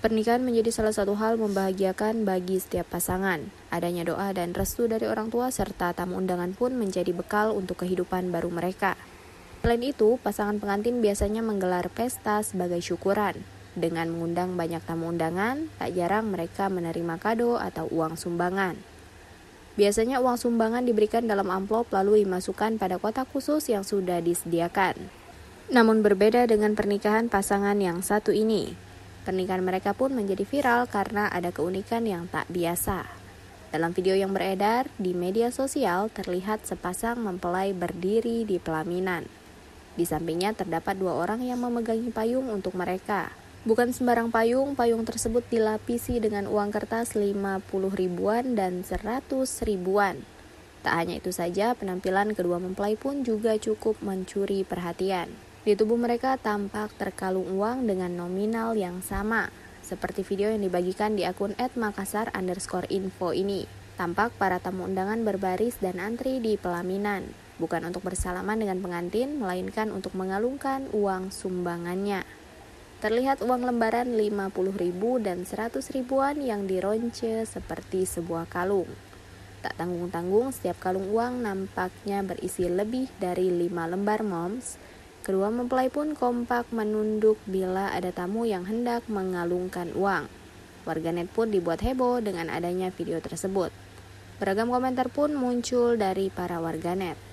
Pernikahan menjadi salah satu hal membahagiakan bagi setiap pasangan. Adanya doa dan restu dari orang tua serta tamu undangan pun menjadi bekal untuk kehidupan baru mereka. Selain itu, pasangan pengantin biasanya menggelar pesta sebagai syukuran. Dengan mengundang banyak tamu undangan, tak jarang mereka menerima kado atau uang sumbangan. Biasanya uang sumbangan diberikan dalam amplop lalu dimasukkan pada kotak khusus yang sudah disediakan. Namun berbeda dengan pernikahan pasangan yang satu ini, Pernikahan mereka pun menjadi viral karena ada keunikan yang tak biasa. Dalam video yang beredar di media sosial terlihat sepasang mempelai berdiri di pelaminan. Di sampingnya terdapat dua orang yang memegangi payung untuk mereka. Bukan sembarang payung, payung tersebut dilapisi dengan uang kertas 50 ribuan dan 100 ribuan. Tak hanya itu saja, penampilan kedua mempelai pun juga cukup mencuri perhatian. Di tubuh mereka tampak terkalung uang dengan nominal yang sama, seperti video yang dibagikan di akun @makassar underscore info ini. Tampak para tamu undangan berbaris dan antri di pelaminan, bukan untuk bersalaman dengan pengantin, melainkan untuk mengalungkan uang sumbangannya. Terlihat uang lembaran 50.000 dan 100 ribuan yang dironce seperti sebuah kalung. Tak tanggung-tanggung, setiap kalung uang nampaknya berisi lebih dari 5 lembar moms Kedua mempelai pun kompak menunduk bila ada tamu yang hendak mengalungkan uang. Warganet pun dibuat heboh dengan adanya video tersebut. Beragam komentar pun muncul dari para warganet.